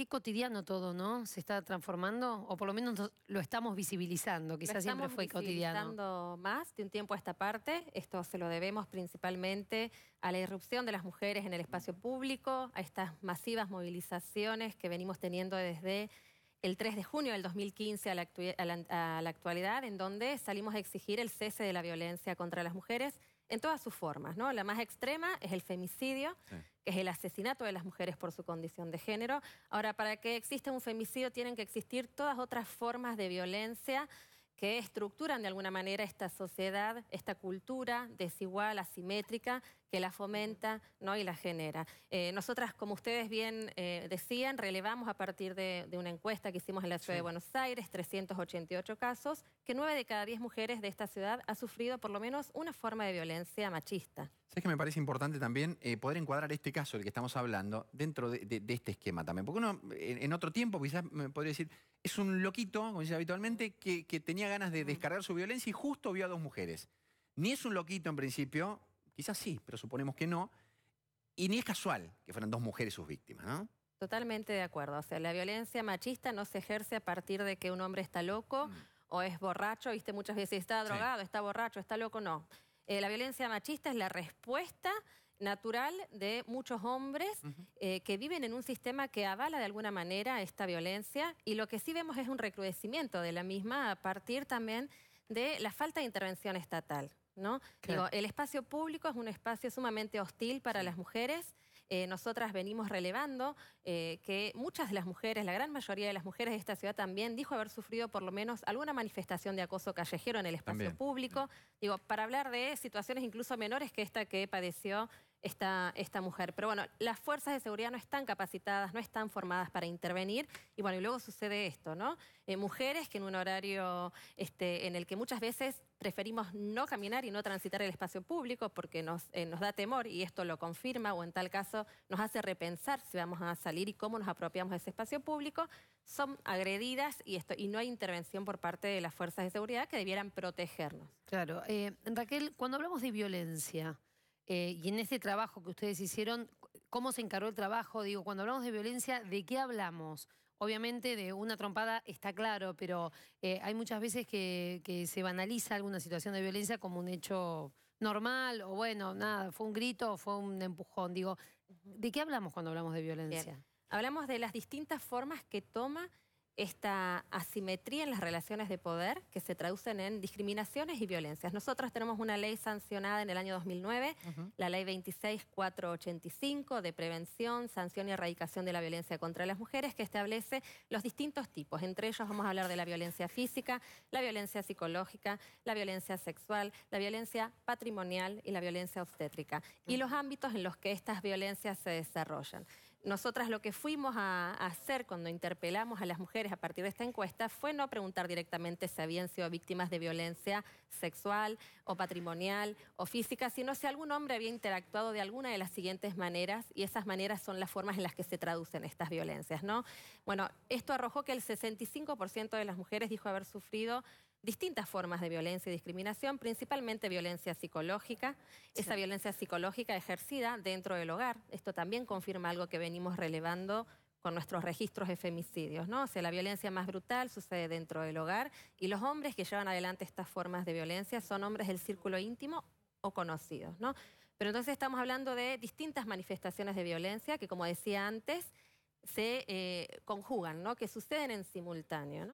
qué cotidiano todo, ¿no? Se está transformando, o por lo menos lo estamos visibilizando, quizás siempre fue cotidiano. Estamos más de un tiempo a esta parte, esto se lo debemos principalmente a la irrupción de las mujeres en el espacio público, a estas masivas movilizaciones que venimos teniendo desde el 3 de junio del 2015 a la actualidad, en donde salimos a exigir el cese de la violencia contra las mujeres en todas sus formas, ¿no? La más extrema es el femicidio, que es el asesinato de las mujeres por su condición de género. Ahora, para que exista un femicidio tienen que existir todas otras formas de violencia que estructuran de alguna manera esta sociedad, esta cultura desigual, asimétrica, que la fomenta ¿no? y la genera. Eh, nosotras, como ustedes bien eh, decían, relevamos a partir de, una encuesta que hicimos en la ciudad de Buenos Aires, 388 casos, que 9 de cada 10 mujeres de esta ciudad ha sufrido por lo menos una forma de violencia machista. ¿Sabes que me parece importante también eh, poder encuadrar este caso del que estamos hablando dentro de, este esquema también? Porque uno, en, en otro tiempo, quizás me podría decir, es un loquito, como dice habitualmente, que, tenía ganas de descargar su violencia y justo vio a dos mujeres. Ni es un loquito en principio, quizás sí, pero suponemos que no, y ni es casual que fueran dos mujeres sus víctimas, ¿no? Totalmente de acuerdo. O sea, la violencia machista no se ejerce a partir de que un hombre está loco mm. o es borracho, viste muchas veces, está drogado, está borracho, está loco, no. Eh, la violencia machista es la respuesta natural de muchos hombres eh, que viven en un sistema que avala de alguna manera esta violencia y lo que sí vemos es un recrudecimiento de la misma a partir también de la falta de intervención estatal. ¿no? el espacio público es un espacio sumamente hostil para las mujeres. Eh, nosotras venimos relevando eh, que muchas de las mujeres, la gran mayoría de las mujeres de esta ciudad también dijo haber sufrido por lo menos alguna manifestación de acoso callejero en el espacio público. Mm. Digo, para hablar de situaciones incluso menores que esta que padeció esta, mujer. Pero bueno, las fuerzas de seguridad no están capacitadas, no están formadas para intervenir. Y bueno, y luego sucede esto, ¿no? Eh, mujeres que en un horario este, en el que muchas veces preferimos no caminar y no transitar el espacio público porque eh, nos, da temor y esto lo confirma o en tal caso nos hace repensar si vamos a salir y cómo nos apropiamos de ese espacio público, son agredidas y, esto, y no hay intervención por parte de las fuerzas de seguridad que debieran protegernos. Claro. Eh, Raquel, cuando hablamos de violencia, eh, y en este trabajo que ustedes hicieron, ¿cómo se encargó el trabajo? Digo, cuando hablamos de violencia, ¿de qué hablamos? Obviamente de una trompada está claro, pero eh, hay muchas veces que, se banaliza alguna situación de violencia como un hecho normal o bueno, nada, fue un grito o fue un empujón. Digo, ¿de qué hablamos cuando hablamos de violencia? Hablamos de las distintas formas que toma esta asimetría en las relaciones de poder que se traducen en discriminaciones y violencias. Nosotros tenemos una ley sancionada en el año 2009, la ley 26485 de prevención, sanción y erradicación de la violencia contra las mujeres, que establece los distintos tipos. Entre ellos vamos a hablar de la violencia física, la violencia psicológica, la violencia sexual, la violencia patrimonial y la violencia obstétrica, y los ámbitos en los que estas violencias se desarrollan. Nosotras lo que fuimos a, hacer cuando interpelamos a las mujeres a partir de esta encuesta fue no preguntar directamente si habían sido víctimas de violencia sexual o patrimonial o física, sino si algún hombre había interactuado de alguna de las siguientes maneras y esas maneras son las formas en las que se traducen estas violencias, ¿no? Bueno, esto arrojó que el 65% de las mujeres dijo haber sufrido distintas formas de violencia y discriminación, principalmente violencia psicológica, esa violencia psicológica ejercida dentro del hogar. Esto también confirma algo que venimos relevando con nuestros registros de femicidios, ¿no? O sea, la violencia más brutal sucede dentro del hogar y los hombres que llevan adelante estas formas de violencia son hombres del círculo íntimo o conocidos, ¿no? Pero entonces estamos hablando de distintas manifestaciones de violencia que, como decía antes, se eh, conjugan, ¿no? Que suceden en simultáneo,